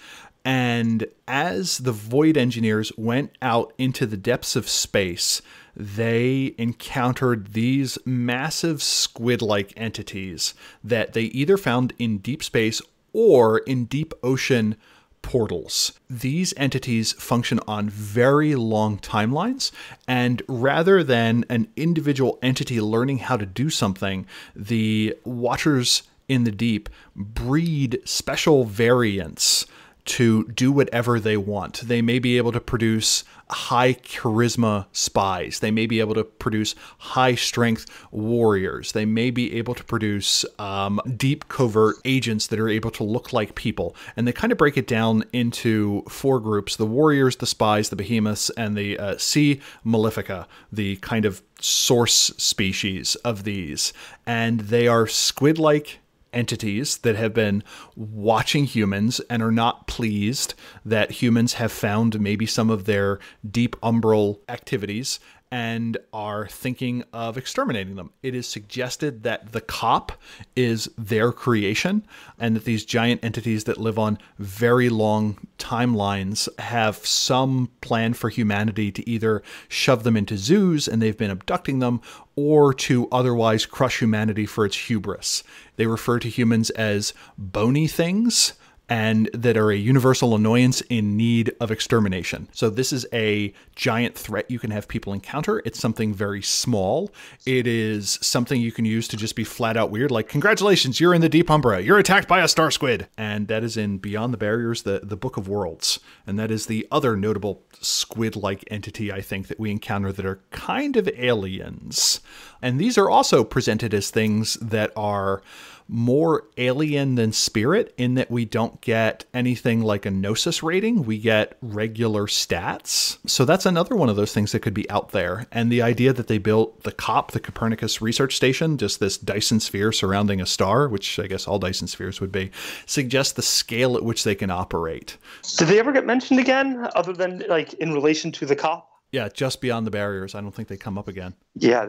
And as the void engineers went out into the depths of space, they encountered these massive squid like entities that they either found in deep space or in deep ocean portals. These entities function on very long timelines, and rather than an individual entity learning how to do something, the Watchers in the Deep breed special variants to do whatever they want. They may be able to produce high charisma spies. They may be able to produce high strength warriors. They may be able to produce um, deep covert agents that are able to look like people. And they kind of break it down into four groups the warriors, the spies, the behemoths, and the uh, C. malefica, the kind of source species of these. And they are squid like entities that have been watching humans and are not pleased that humans have found maybe some of their deep umbral activities and are thinking of exterminating them. It is suggested that the cop is their creation and that these giant entities that live on very long timelines have some plan for humanity to either shove them into zoos and they've been abducting them or to otherwise crush humanity for its hubris. They refer to humans as bony things and that are a universal annoyance in need of extermination. So, this is a giant threat you can have people encounter. It's something very small. It is something you can use to just be flat out weird, like, congratulations, you're in the Deep Umbra, you're attacked by a star squid. And that is in Beyond the Barriers, the, the Book of Worlds. And that is the other notable squid like entity, I think, that we encounter that are kind of aliens. And these are also presented as things that are more alien than spirit in that we don't get anything like a gnosis rating. We get regular stats. So that's another one of those things that could be out there. And the idea that they built the COP, the Copernicus Research Station, just this Dyson sphere surrounding a star, which I guess all Dyson spheres would be, suggests the scale at which they can operate. Did they ever get mentioned again, other than like in relation to the COP? Yeah, just beyond the barriers. I don't think they come up again. Yeah,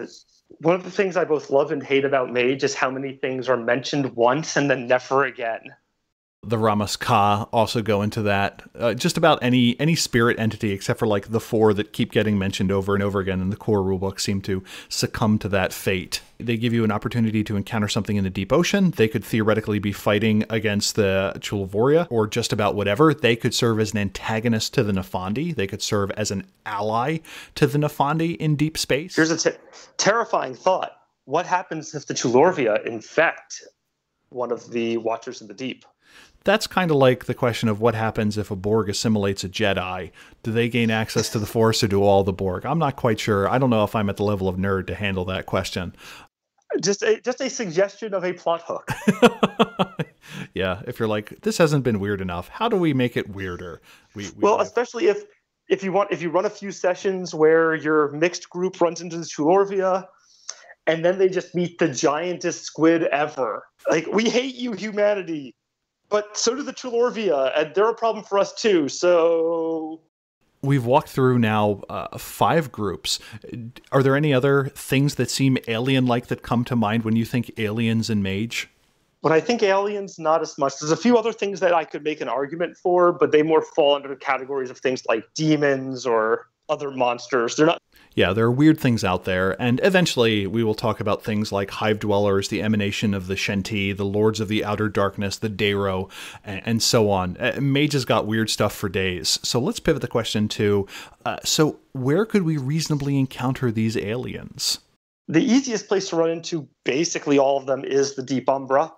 one of the things I both love and hate about Mage is how many things are mentioned once and then never again the Ramas Ka also go into that. Uh, just about any any spirit entity, except for like the four that keep getting mentioned over and over again in the core rulebook, seem to succumb to that fate. They give you an opportunity to encounter something in the deep ocean. They could theoretically be fighting against the Chulvoria, or just about whatever. They could serve as an antagonist to the Nefandi. They could serve as an ally to the Nefandi in deep space. Here's a terrifying thought. What happens if the Chulorvia infect one of the Watchers in the Deep? that's kind of like the question of what happens if a Borg assimilates a Jedi. Do they gain access to the Force or do all the Borg? I'm not quite sure. I don't know if I'm at the level of nerd to handle that question. Just a, just a suggestion of a plot hook. yeah, if you're like this hasn't been weird enough, how do we make it weirder? We, we well, especially if if you want if you run a few sessions where your mixed group runs into the Chulorvia, and then they just meet the giantest squid ever. Like we hate you, humanity but so do the Chulorvia, and they're a problem for us too. So we've walked through now uh, five groups. Are there any other things that seem alien-like that come to mind when you think aliens and mage? But I think aliens, not as much. There's a few other things that I could make an argument for, but they more fall under the categories of things like demons or other monsters. They're not. Yeah, there are weird things out there, and eventually we will talk about things like Hive Dwellers, the emanation of the Shenti, the Lords of the Outer Darkness, the Dairo, and, and so on. Mage has got weird stuff for days. So let's pivot the question to uh, so where could we reasonably encounter these aliens? The easiest place to run into basically all of them is the Deep Umbra.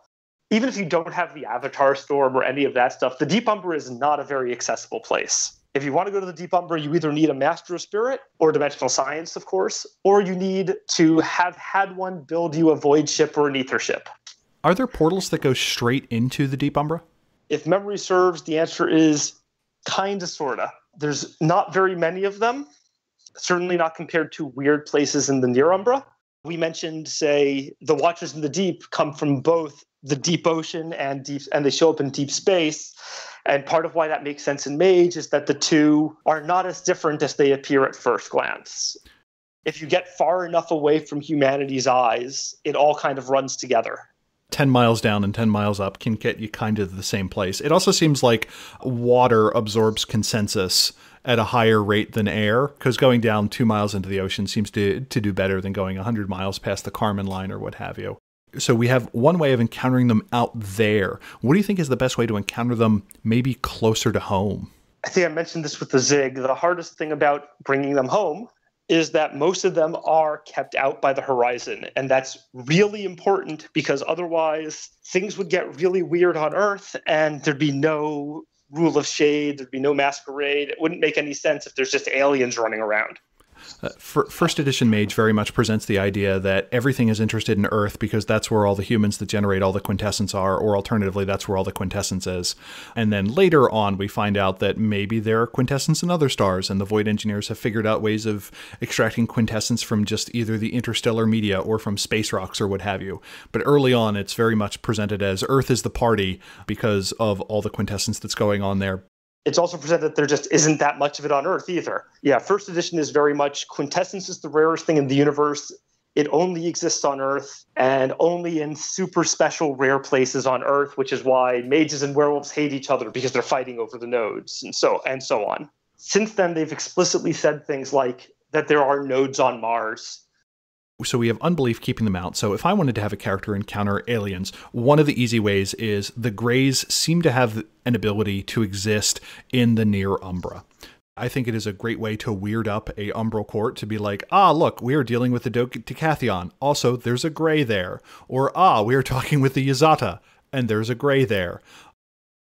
Even if you don't have the Avatar Storm or any of that stuff, the Deep Umbra is not a very accessible place if you want to go to the deep Umbra, you either need a master of spirit or dimensional science, of course, or you need to have had one build you a void ship or an ether ship. Are there portals that go straight into the deep umbra? If memory serves, the answer is kind of sorta. There's not very many of them, certainly not compared to weird places in the near umbra. We mentioned, say, the Watchers in the Deep come from both the deep ocean and deep, and they show up in deep space and part of why that makes sense in Mage is that the two are not as different as they appear at first glance. If you get far enough away from humanity's eyes, it all kind of runs together. 10 miles down and 10 miles up can get you kind of the same place. It also seems like water absorbs consensus at a higher rate than air because going down two miles into the ocean seems to, to do better than going 100 miles past the Karman line or what have you so we have one way of encountering them out there. What do you think is the best way to encounter them maybe closer to home? I think I mentioned this with the zig. The hardest thing about bringing them home is that most of them are kept out by the horizon. And that's really important because otherwise things would get really weird on Earth and there'd be no rule of shade, there'd be no masquerade. It wouldn't make any sense if there's just aliens running around. Uh, first edition Mage very much presents the idea that everything is interested in Earth because that's where all the humans that generate all the quintessence are, or alternatively, that's where all the quintessence is. And then later on, we find out that maybe there are quintessence in other stars, and the Void engineers have figured out ways of extracting quintessence from just either the interstellar media or from space rocks or what have you. But early on, it's very much presented as Earth is the party because of all the quintessence that's going on there, it's also presented that there just isn't that much of it on Earth either. Yeah, first edition is very much quintessence is the rarest thing in the universe. It only exists on Earth and only in super special rare places on Earth, which is why mages and werewolves hate each other because they're fighting over the nodes and so and so on. Since then, they've explicitly said things like that there are nodes on Mars so we have unbelief keeping them out. So if I wanted to have a character encounter aliens, one of the easy ways is the Greys seem to have an ability to exist in the near Umbra. I think it is a great way to weird up a Umbral court to be like, ah, look, we are dealing with the Decathion. Also, there's a gray there. Or, ah, we are talking with the Yazata, and there's a gray there.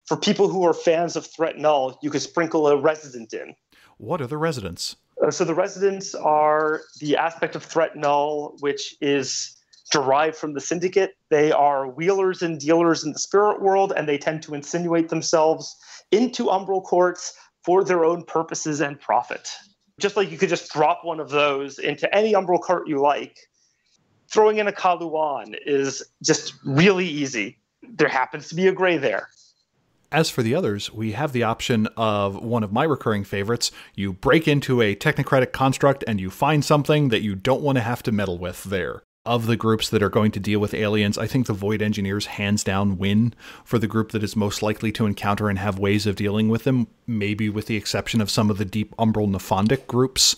For people who are fans of Threat Null, you could sprinkle a resident in. What are the residents? Uh, so the residents are the aspect of threat null, which is derived from the syndicate. They are wheelers and dealers in the spirit world, and they tend to insinuate themselves into umbral courts for their own purposes and profit. Just like you could just drop one of those into any umbral court you like, throwing in a Kaluan is just really easy. There happens to be a gray there. As for the others, we have the option of one of my recurring favorites. You break into a technocratic construct and you find something that you don't want to have to meddle with there. Of the groups that are going to deal with aliens, I think the Void Engineers hands down win for the group that is most likely to encounter and have ways of dealing with them, maybe with the exception of some of the deep umbral Nephondic groups.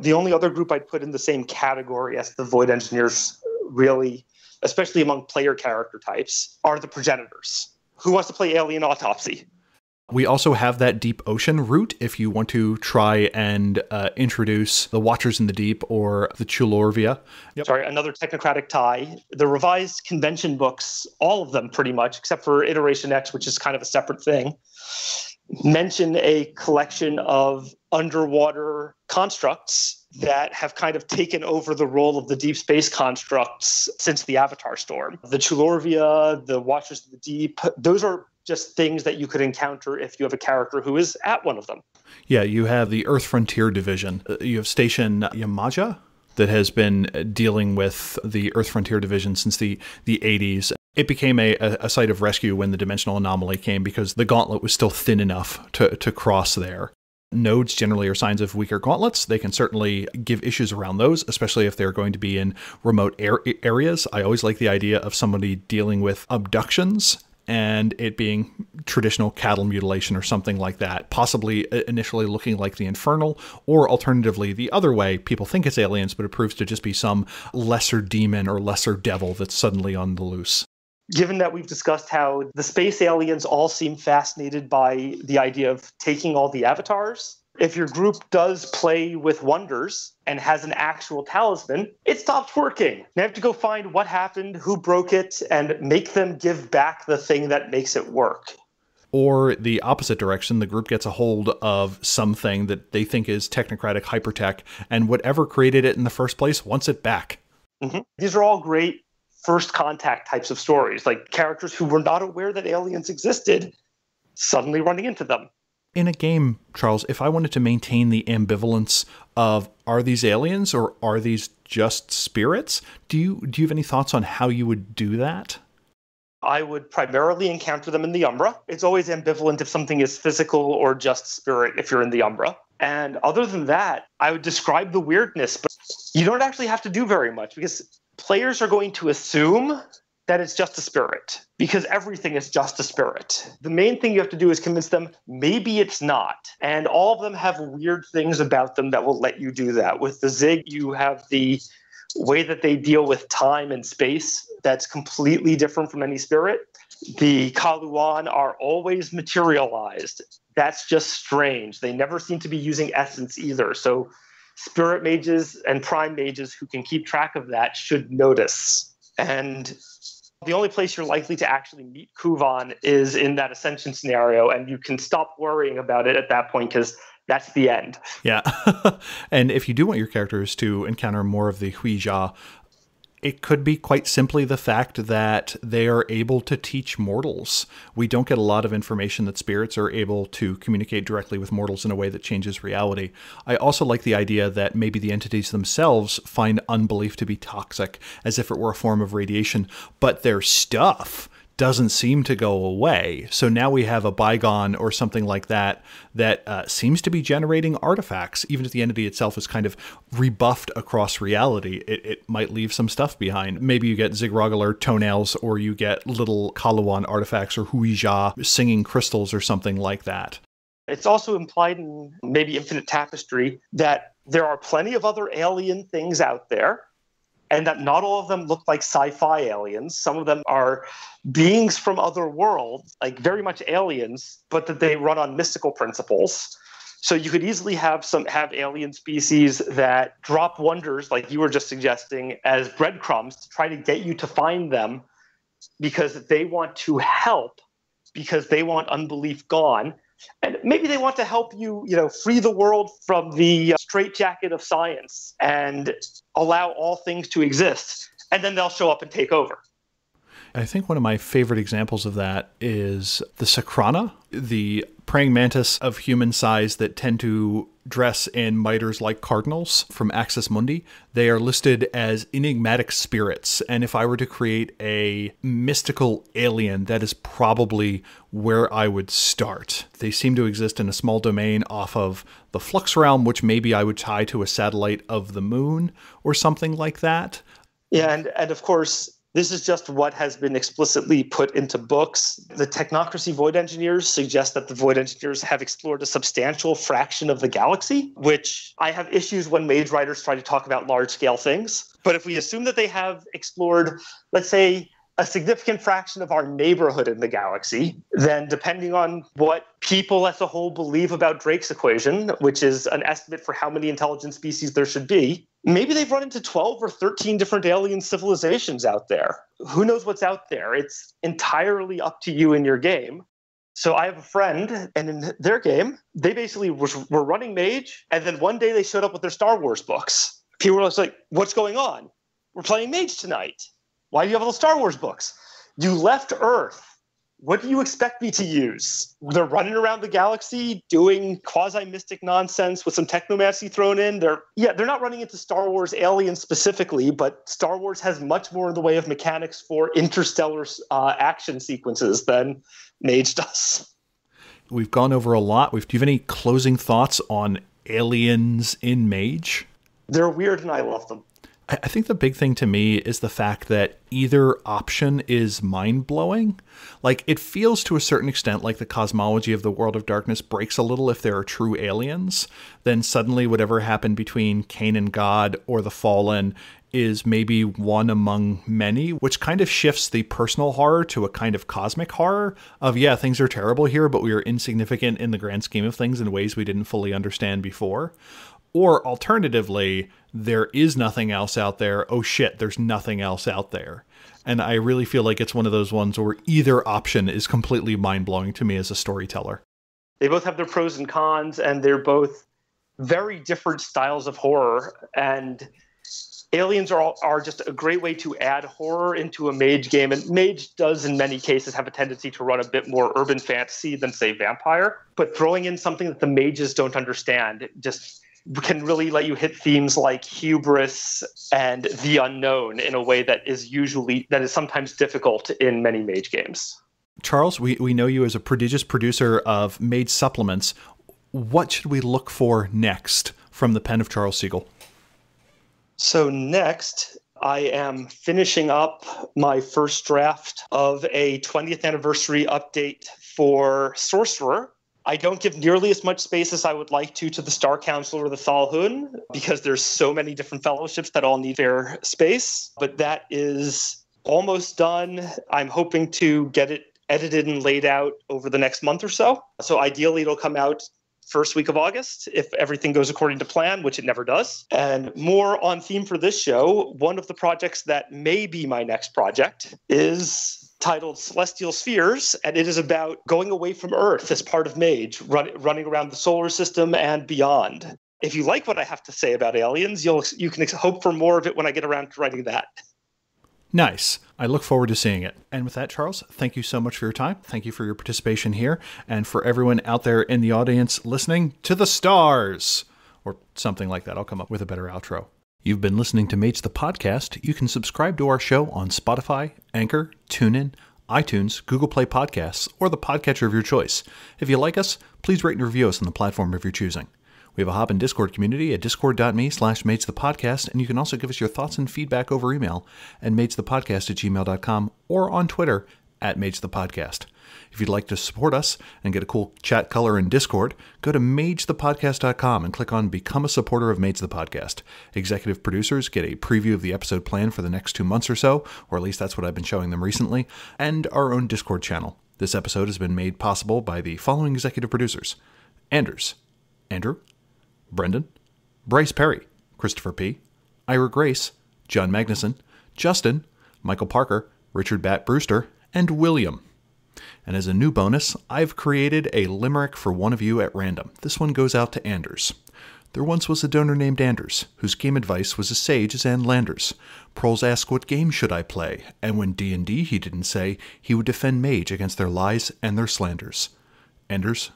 The only other group I'd put in the same category as the Void Engineers, really, especially among player character types, are the Progenitors who wants to play Alien Autopsy? We also have that deep ocean route if you want to try and uh, introduce the Watchers in the Deep or the Chulorvia. Yep. Sorry, another technocratic tie. The revised convention books, all of them pretty much, except for Iteration X, which is kind of a separate thing, mention a collection of underwater constructs that have kind of taken over the role of the deep space constructs since the Avatar Storm. The Chulorvia, the Watchers of the Deep, those are just things that you could encounter if you have a character who is at one of them. Yeah, you have the Earth Frontier Division. Uh, you have Station Yamaja that has been uh, dealing with the Earth Frontier Division since the, the 80s. It became a, a site of rescue when the dimensional anomaly came because the gauntlet was still thin enough to, to cross there. Nodes generally are signs of weaker gauntlets. They can certainly give issues around those, especially if they're going to be in remote areas. I always like the idea of somebody dealing with abductions and it being traditional cattle mutilation or something like that, possibly initially looking like the infernal, or alternatively, the other way people think it's aliens, but it proves to just be some lesser demon or lesser devil that's suddenly on the loose given that we've discussed how the space aliens all seem fascinated by the idea of taking all the avatars, if your group does play with wonders and has an actual talisman, it stops working. They have to go find what happened, who broke it, and make them give back the thing that makes it work. Or the opposite direction, the group gets a hold of something that they think is technocratic hypertech, and whatever created it in the first place wants it back. Mm -hmm. These are all great first contact types of stories, like characters who were not aware that aliens existed suddenly running into them. In a game, Charles, if I wanted to maintain the ambivalence of are these aliens or are these just spirits, do you do you have any thoughts on how you would do that? I would primarily encounter them in the Umbra. It's always ambivalent if something is physical or just spirit if you're in the Umbra. And other than that, I would describe the weirdness, but you don't actually have to do very much because players are going to assume that it's just a spirit because everything is just a spirit. The main thing you have to do is convince them maybe it's not. And all of them have weird things about them that will let you do that. With the Zig, you have the way that they deal with time and space that's completely different from any spirit. The Kaluan are always materialized. That's just strange. They never seem to be using essence either. So spirit mages and prime mages who can keep track of that should notice. And the only place you're likely to actually meet Kuvan is in that ascension scenario, and you can stop worrying about it at that point because that's the end. Yeah. and if you do want your characters to encounter more of the Huija, it could be quite simply the fact that they are able to teach mortals. We don't get a lot of information that spirits are able to communicate directly with mortals in a way that changes reality. I also like the idea that maybe the entities themselves find unbelief to be toxic, as if it were a form of radiation, but their stuff doesn't seem to go away. So now we have a bygone or something like that that uh, seems to be generating artifacts. Even if the entity itself is kind of rebuffed across reality, it, it might leave some stuff behind. Maybe you get Zigrogular toenails or you get little Kalawan artifacts or Huija singing crystals or something like that. It's also implied in maybe Infinite Tapestry that there are plenty of other alien things out there and that not all of them look like sci-fi aliens. Some of them are beings from other worlds, like very much aliens, but that they run on mystical principles. So you could easily have some have alien species that drop wonders, like you were just suggesting, as breadcrumbs to try to get you to find them because they want to help, because they want unbelief gone, and maybe they want to help you, you know, free the world from the uh, straitjacket of science and allow all things to exist, and then they'll show up and take over. I think one of my favorite examples of that is the sakrana the praying mantis of human size that tend to dress in miters like cardinals from Axis Mundi. They are listed as enigmatic spirits, and if I were to create a mystical alien, that is probably where I would start. They seem to exist in a small domain off of the Flux Realm, which maybe I would tie to a satellite of the moon or something like that. Yeah, and, and of course, this is just what has been explicitly put into books. The technocracy void engineers suggest that the void engineers have explored a substantial fraction of the galaxy, which I have issues when mage writers try to talk about large scale things. But if we assume that they have explored, let's say, a significant fraction of our neighborhood in the galaxy, then depending on what people as a whole believe about Drake's equation, which is an estimate for how many intelligent species there should be, maybe they've run into 12 or 13 different alien civilizations out there. Who knows what's out there? It's entirely up to you in your game. So I have a friend, and in their game, they basically were running Mage, and then one day they showed up with their Star Wars books. People were like, "What's going on? We're playing Mage tonight." Why do you have all the Star Wars books? You left Earth. What do you expect me to use? They're running around the galaxy doing quasi mystic nonsense with some technomancy thrown in. They're yeah, they're not running into Star Wars aliens specifically, but Star Wars has much more in the way of mechanics for interstellar uh, action sequences than Mage does. We've gone over a lot. We've, do you have any closing thoughts on aliens in Mage? They're weird, and I love them. I think the big thing to me is the fact that either option is mind blowing. Like, it feels to a certain extent like the cosmology of the world of darkness breaks a little if there are true aliens. Then suddenly, whatever happened between Cain and God or the fallen is maybe one among many, which kind of shifts the personal horror to a kind of cosmic horror of, yeah, things are terrible here, but we are insignificant in the grand scheme of things in ways we didn't fully understand before. Or alternatively, there is nothing else out there. Oh shit, there's nothing else out there. And I really feel like it's one of those ones where either option is completely mind blowing to me as a storyteller. They both have their pros and cons, and they're both very different styles of horror. And aliens are, are just a great way to add horror into a mage game. And mage does, in many cases, have a tendency to run a bit more urban fantasy than, say, vampire. But throwing in something that the mages don't understand just can really let you hit themes like hubris and the unknown in a way that is usually that is sometimes difficult in many mage games. Charles, we, we know you as a prodigious producer of mage supplements. What should we look for next from the pen of Charles Siegel? So next, I am finishing up my first draft of a 20th anniversary update for Sorcerer, I don't give nearly as much space as I would like to to the Star Council or the Thalhun because there's so many different fellowships that all need their space. But that is almost done. I'm hoping to get it edited and laid out over the next month or so. So ideally, it'll come out first week of August if everything goes according to plan, which it never does. And more on theme for this show, one of the projects that may be my next project is titled Celestial Spheres, and it is about going away from Earth as part of MAGE, run, running around the solar system and beyond. If you like what I have to say about aliens, you'll you can hope for more of it when I get around to writing that. Nice. I look forward to seeing it. And with that, Charles, thank you so much for your time. Thank you for your participation here. And for everyone out there in the audience listening, to the stars or something like that. I'll come up with a better outro. You've been listening to Mates the Podcast. You can subscribe to our show on Spotify, Anchor, TuneIn, iTunes, Google Play Podcasts, or the podcatcher of your choice. If you like us, please rate and review us on the platform of your choosing. We have a Hop in Discord community at discord.me slash mates the podcast, and you can also give us your thoughts and feedback over email at matesthepodcast at gmail.com or on Twitter at mates the podcast. If you'd like to support us and get a cool chat color in Discord, go to magethepodcast.com and click on Become a Supporter of Mage the Podcast. Executive producers get a preview of the episode plan for the next two months or so, or at least that's what I've been showing them recently, and our own Discord channel. This episode has been made possible by the following executive producers Anders, Andrew, Brendan, Bryce Perry, Christopher P., Ira Grace, John Magnuson, Justin, Michael Parker, Richard Bat Brewster, and William. And as a new bonus, I've created a limerick for one of you at random. This one goes out to Anders. There once was a donor named Anders, whose game advice was as sage as Ann Landers. Proles asked what game should I play, and when D&D he didn't say, he would defend mage against their lies and their slanders. Anders,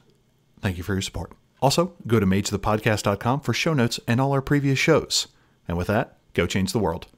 thank you for your support. Also, go to magethepodcast.com for show notes and all our previous shows. And with that, go change the world.